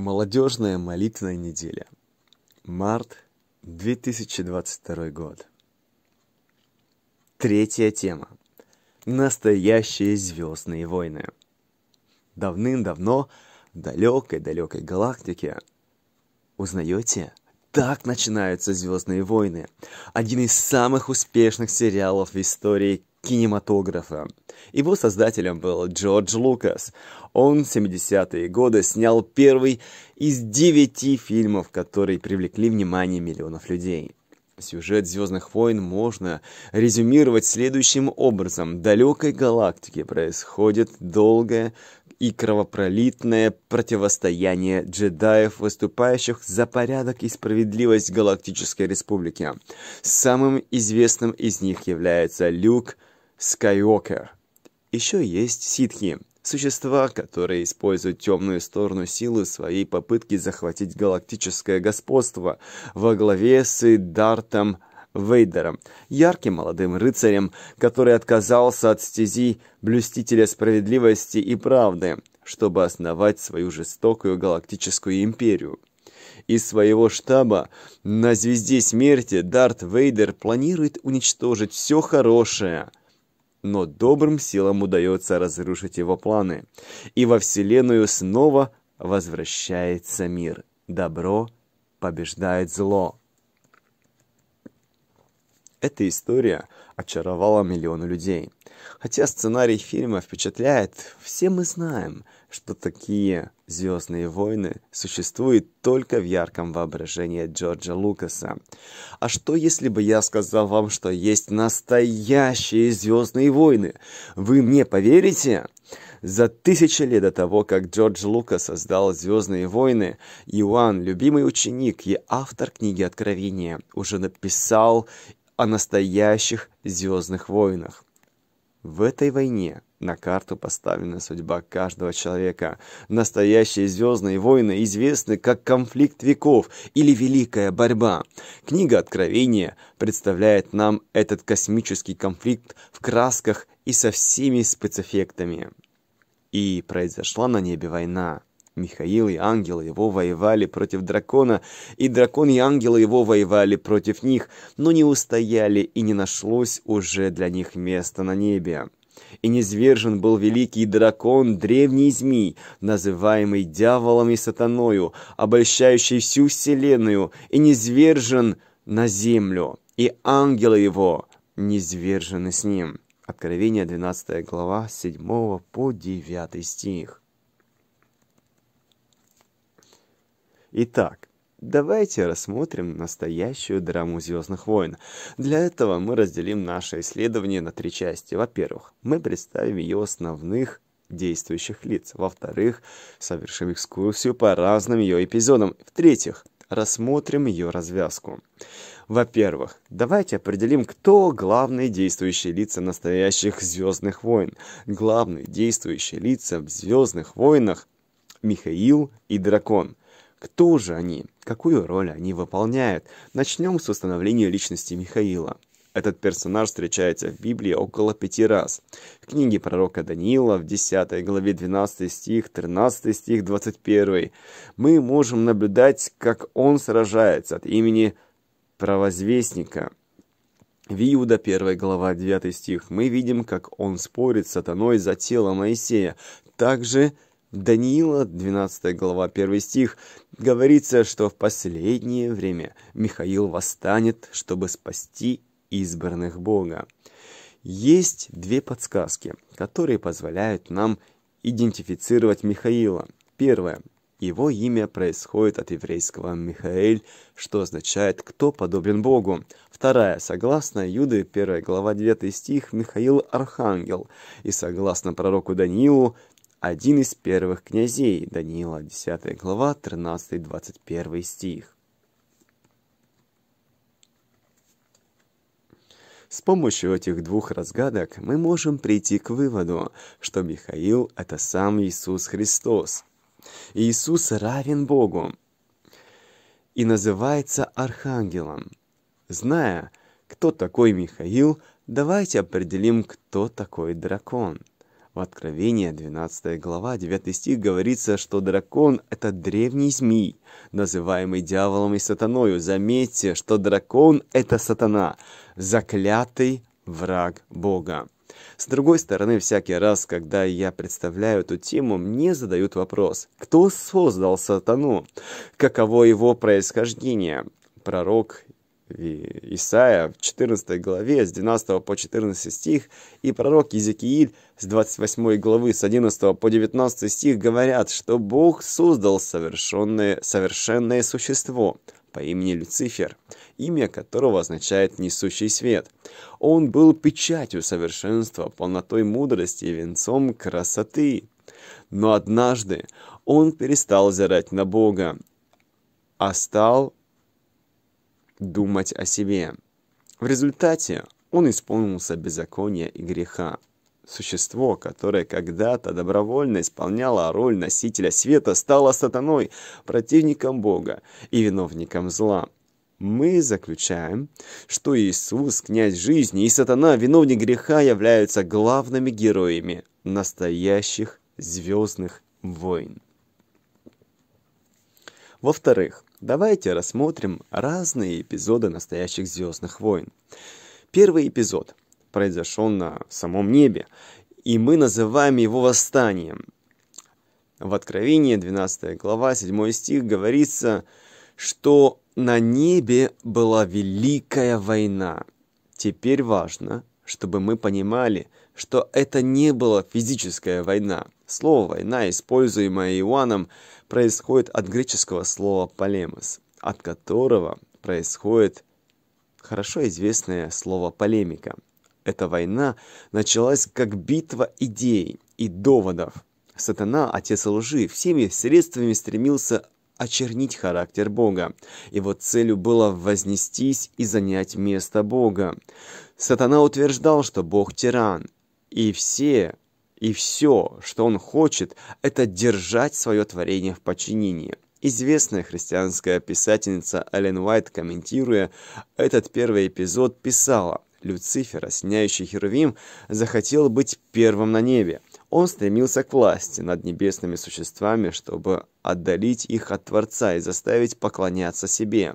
Молодежная молитвенная неделя. Март 2022 год. Третья тема. Настоящие звездные войны. Давным-давно в далекой-далекой галактике. Узнаете? Так начинаются «Звездные войны». Один из самых успешных сериалов в истории кинематографа. Его создателем был Джордж Лукас. Он в 70-е годы снял первый из девяти фильмов, которые привлекли внимание миллионов людей. Сюжет «Звездных войн» можно резюмировать следующим образом. В далекой галактике происходит долгое и кровопролитное противостояние джедаев, выступающих за порядок и справедливость Галактической Республики. Самым известным из них является Люк – Скайуокер. Еще есть ситхи, существа, которые используют темную сторону силы в своей попытке захватить галактическое господство во главе с Дартом Вейдером, ярким молодым рыцарем, который отказался от стези блюстителя справедливости и правды, чтобы основать свою жестокую галактическую империю. Из своего штаба на Звезде Смерти Дарт Вейдер планирует уничтожить все хорошее – но добрым силам удается разрушить его планы, и во Вселенную снова возвращается мир. Добро побеждает зло. Эта история очаровала миллионы людей. Хотя сценарий фильма впечатляет, все мы знаем, что такие «Звездные войны» существуют только в ярком воображении Джорджа Лукаса. А что, если бы я сказал вам, что есть настоящие «Звездные войны»? Вы мне поверите? За тысячи лет до того, как Джордж Лукас создал «Звездные войны», Иоанн, любимый ученик и автор книги «Откровения», уже написал о настоящих «Звездных войнах». В этой войне на карту поставлена судьба каждого человека. Настоящие «Звездные войны» известны как «Конфликт веков» или «Великая борьба». Книга Откровения представляет нам этот космический конфликт в красках и со всеми спецэффектами. И произошла на небе война. Михаил и ангелы его воевали против дракона, и дракон и ангелы его воевали против них, но не устояли, и не нашлось уже для них места на небе. И низвержен был великий дракон, древний змей, называемый дьяволом и сатаною, обольщающий всю вселенную, и низвержен на землю, и ангелы его низвержены с ним. Откровение 12 глава 7 по 9 стих. Итак, Давайте рассмотрим настоящую драму «Звездных войн». Для этого мы разделим наше исследование на три части. Во-первых, мы представим ее основных действующих лиц. Во-вторых, совершим экскурсию по разным ее эпизодам. В-третьих, рассмотрим ее развязку. Во-первых, давайте определим, кто главные действующие лица настоящих «Звездных войн». Главные действующие лица в «Звездных войнах» Михаил и Дракон. Кто же они? Какую роль они выполняют? Начнем с установления личности Михаила. Этот персонаж встречается в Библии около пяти раз. В книге пророка Даниила в 10 главе 12 стих, 13 стих, 21 мы можем наблюдать, как он сражается от имени провозвестника. В Иуда 1 глава 9 стих мы видим, как он спорит с сатаной за тело Моисея. Также Даниила, 12 глава, 1 стих, говорится, что в последнее время Михаил восстанет, чтобы спасти избранных Бога. Есть две подсказки, которые позволяют нам идентифицировать Михаила. Первое. Его имя происходит от еврейского «Михаэль», что означает «кто подобен Богу». Вторая, согласно Юды, 1 глава 9 стих, Михаил – архангел. И согласно пророку Даниилу, один из первых князей, Даниила 10 глава, 13-21 стих. С помощью этих двух разгадок мы можем прийти к выводу, что Михаил – это сам Иисус Христос. Иисус равен Богу и называется Архангелом. Зная, кто такой Михаил, давайте определим, кто такой дракон – в Откровении 12 глава 9 стих говорится, что дракон – это древний змей, называемый дьяволом и сатаною. Заметьте, что дракон – это сатана, заклятый враг Бога. С другой стороны, всякий раз, когда я представляю эту тему, мне задают вопрос, кто создал сатану, каково его происхождение. Пророк Исаия в 14 главе с 12 по 14 стих и пророк Иезекииль с 28 главы с 11 по 19 стих говорят, что Бог создал совершенное, совершенное существо по имени Люцифер, имя которого означает «несущий свет». Он был печатью совершенства, полнотой мудрости и венцом красоты. Но однажды он перестал зирать на Бога, а стал думать о себе. В результате он исполнился беззакония и греха. Существо, которое когда-то добровольно исполняло роль носителя света, стало сатаной, противником Бога и виновником зла. Мы заключаем, что Иисус, князь жизни, и сатана, виновник греха, являются главными героями настоящих звездных войн. Во-вторых, Давайте рассмотрим разные эпизоды настоящих звездных войн. Первый эпизод произошел на самом небе, и мы называем его восстанием. В Откровении 12 глава 7 стих говорится, что на небе была великая война. Теперь важно, чтобы мы понимали, что это не была физическая война. Слово «война», используемое Иоанном, происходит от греческого слова «полемос», от которого происходит хорошо известное слово «полемика». Эта война началась как битва идей и доводов. Сатана, отец лжи, всеми средствами стремился очернить характер Бога. Его целью было вознестись и занять место Бога. Сатана утверждал, что Бог тиран, и все и все, что он хочет, это держать свое творение в подчинении. Известная христианская писательница Эллен Уайт, комментируя этот первый эпизод, писала «Люцифер, осеняющий Херувим, захотел быть первым на небе. Он стремился к власти над небесными существами, чтобы отдалить их от Творца и заставить поклоняться себе».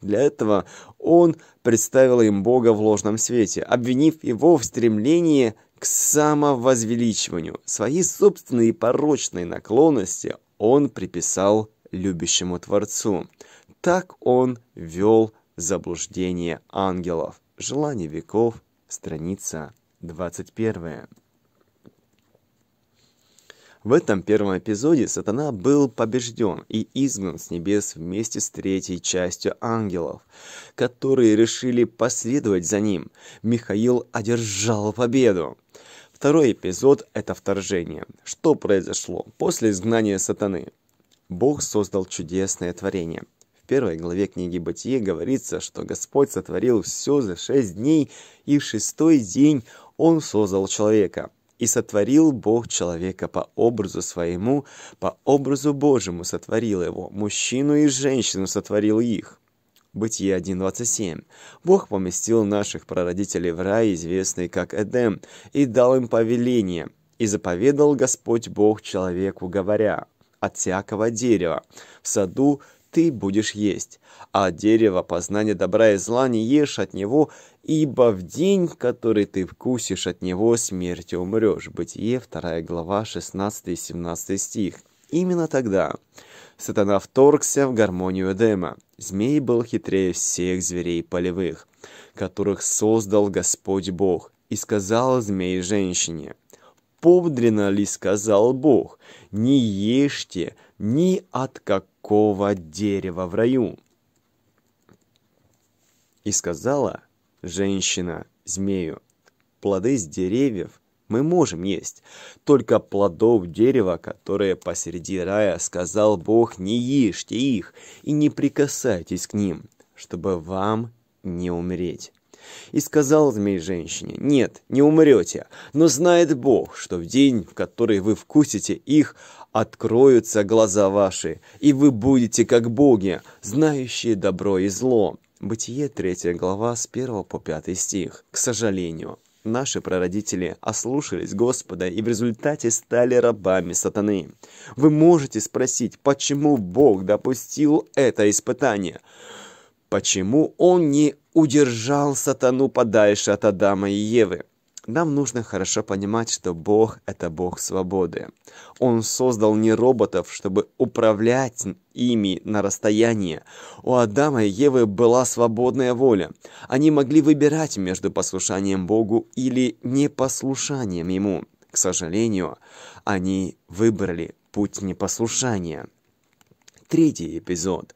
Для этого он представил им Бога в ложном свете, обвинив его в стремлении – к самовозвеличиванию. Свои собственные порочные наклонности он приписал любящему Творцу. Так он вел заблуждение ангелов. Желание веков, страница 21. В этом первом эпизоде сатана был побежден и изгнан с небес вместе с третьей частью ангелов, которые решили последовать за ним. Михаил одержал победу. Второй эпизод – это вторжение. Что произошло после изгнания сатаны? Бог создал чудесное творение. В первой главе книги Бытие говорится, что Господь сотворил все за шесть дней, и в шестой день Он создал человека – и сотворил Бог человека по образу своему, по образу Божьему сотворил его, мужчину и женщину сотворил их. Бытие 1.27. Бог поместил наших прародителей в рай, известный как Эдем, и дал им повеление. И заповедал Господь Бог человеку, говоря, «От всякого дерева в саду ты будешь есть. А дерево познания добра и зла не ешь от него, ибо в день, который ты вкусишь от него, смертью умрешь». Бытие, 2 глава, 16-17 стих. Именно тогда сатана вторгся в гармонию Эдема. Змей был хитрее всех зверей полевых, которых создал Господь Бог, и сказал змей женщине, «Повдрено ли сказал Бог, не ешьте ни от какого дерева в раю. И сказала женщина змею, плоды с деревьев мы можем есть, только плодов дерева, которые посреди рая, сказал Бог, не ешьте их и не прикасайтесь к ним, чтобы вам не умереть. И сказал змей женщине, «Нет, не умрете, но знает Бог, что в день, в который вы вкусите их, откроются глаза ваши, и вы будете как боги, знающие добро и зло». Бытие 3 глава с 1 по 5 стих. К сожалению, Наши прародители ослушались Господа и в результате стали рабами сатаны. Вы можете спросить, почему Бог допустил это испытание? Почему Он не удержал сатану подальше от Адама и Евы? Нам нужно хорошо понимать, что Бог – это Бог свободы. Он создал не роботов, чтобы управлять ими на расстоянии. У Адама и Евы была свободная воля. Они могли выбирать между послушанием Богу или непослушанием Ему. К сожалению, они выбрали путь непослушания. Третий эпизод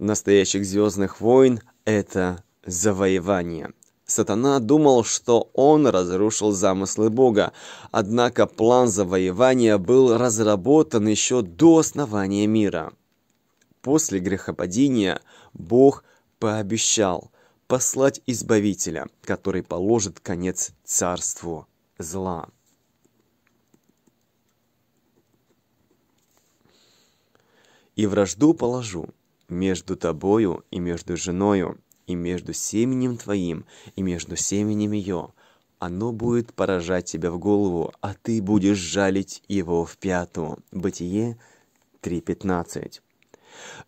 настоящих «Звездных войн» — это завоевание – Сатана думал, что он разрушил замыслы Бога, однако план завоевания был разработан еще до основания мира. После грехопадения Бог пообещал послать Избавителя, который положит конец царству зла. «И вражду положу между тобою и между женою, и между семенем твоим, и между семенем ее. Оно будет поражать тебя в голову, а ты будешь жалить его в пяту». Бытие 3.15.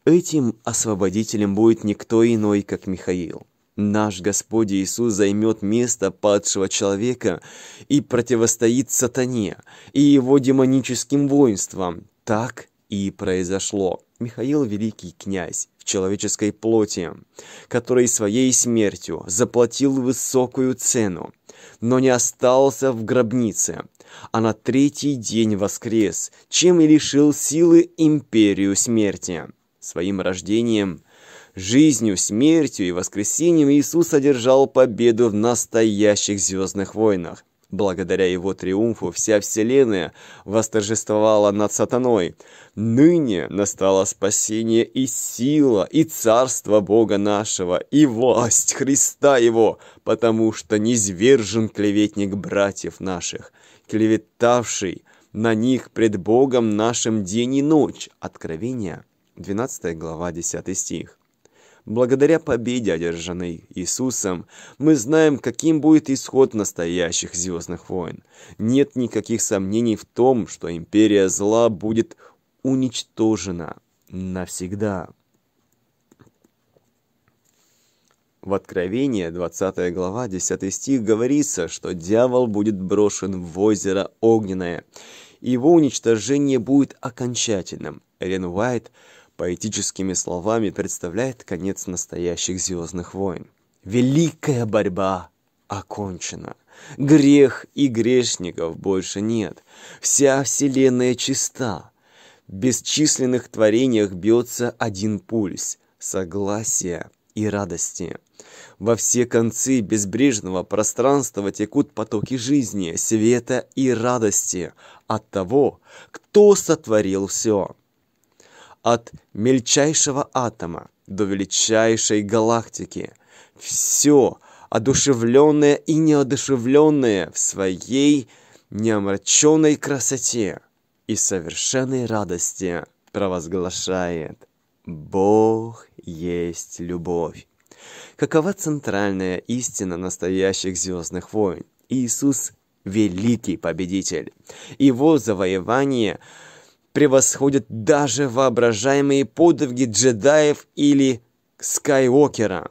Этим освободителем будет никто иной, как Михаил. Наш Господь Иисус займет место падшего человека и противостоит сатане и его демоническим воинствам. Так и произошло. Михаил – великий князь в человеческой плоти, который своей смертью заплатил высокую цену, но не остался в гробнице, а на третий день воскрес, чем и лишил силы империю смерти. Своим рождением – жизнью, смертью и воскресением Иисус одержал победу в настоящих звездных войнах. Благодаря его триумфу вся вселенная восторжествовала над сатаной. Ныне настало спасение и сила, и царство Бога нашего, и власть Христа его, потому что низвержен клеветник братьев наших, клеветавший на них пред Богом нашим день и ночь». Откровение, 12 глава, 10 стих. Благодаря победе, одержанной Иисусом, мы знаем, каким будет исход настоящих «Звездных войн». Нет никаких сомнений в том, что империя зла будет уничтожена навсегда. В Откровении, 20 глава, 10 стих говорится, что дьявол будет брошен в озеро Огненное. Его уничтожение будет окончательным. Рен Уайт поэтическими словами представляет конец настоящих звездных войн. Великая борьба окончена. Грех и грешников больше нет. Вся вселенная чиста. В бесчисленных творениях бьется один пульс – согласия и радости. Во все концы безбрежного пространства текут потоки жизни, света и радости от того, кто сотворил все от мельчайшего атома до величайшей галактики. Все одушевленное и неодушевленное в своей неомраченной красоте и совершенной радости провозглашает «Бог есть любовь». Какова центральная истина настоящих «Звездных войн»? Иисус – великий победитель. Его завоевание – превосходят даже воображаемые подвиги джедаев или Скайуокера.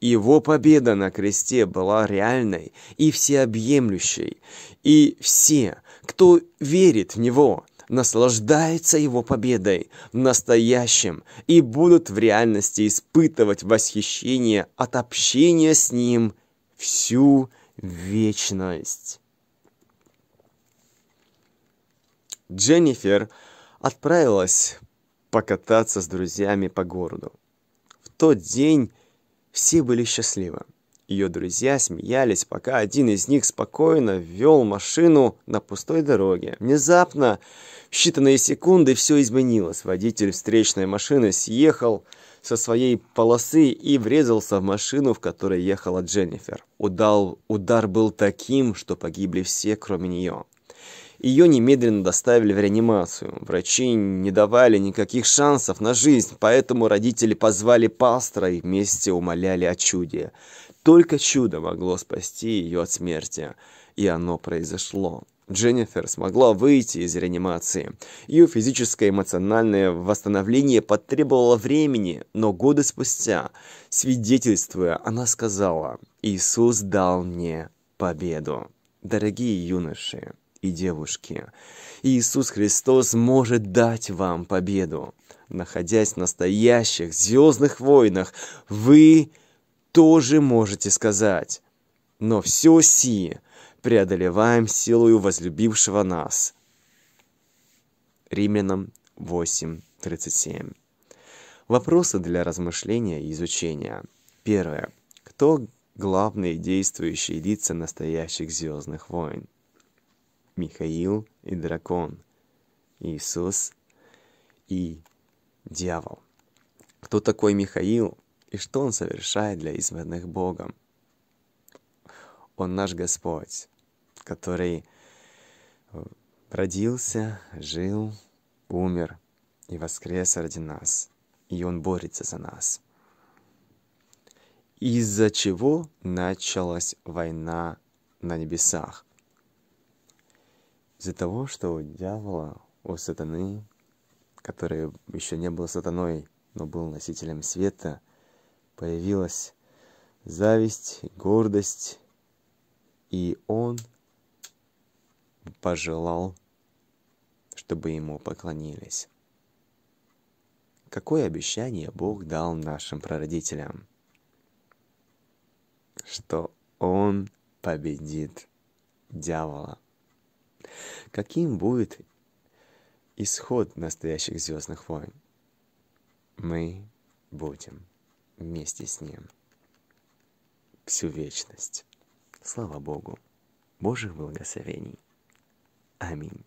Его победа на кресте была реальной и всеобъемлющей, и все, кто верит в него, наслаждаются его победой, в настоящем и будут в реальности испытывать восхищение от общения с ним всю вечность. Дженнифер отправилась покататься с друзьями по городу. В тот день все были счастливы. Ее друзья смеялись, пока один из них спокойно вел машину на пустой дороге. Внезапно, в считанные секунды, все изменилось. Водитель встречной машины съехал со своей полосы и врезался в машину, в которой ехала Дженнифер. Удал, удар был таким, что погибли все, кроме нее. Ее немедленно доставили в реанимацию. Врачи не давали никаких шансов на жизнь, поэтому родители позвали пастора и вместе умоляли о чуде. Только чудо могло спасти ее от смерти. И оно произошло. Дженнифер смогла выйти из реанимации. Ее физическое и эмоциональное восстановление потребовало времени, но годы спустя, свидетельствуя, она сказала, «Иисус дал мне победу». Дорогие юноши, и девушки. Иисус Христос может дать вам победу. Находясь в настоящих звездных войнах, вы тоже можете сказать, но все си преодолеваем силою возлюбившего нас. Римлянам 8.37 Вопросы для размышления и изучения. Первое. Кто главные действующие лица настоящих «Звездных войн»? Михаил и дракон, Иисус и дьявол. Кто такой Михаил и что он совершает для избранных Богом? Он наш Господь, который э, родился, жил, умер и воскрес ради нас, и Он борется за нас. Из-за чего началась война на небесах? из-за того, что у дьявола, у сатаны, который еще не был сатаной, но был носителем света, появилась зависть, гордость, и он пожелал, чтобы ему поклонились. Какое обещание Бог дал нашим прародителям? Что Он победит дьявола. Каким будет исход настоящих звездных войн? Мы будем вместе с ним всю вечность. Слава Богу. Божьих благословений. Аминь.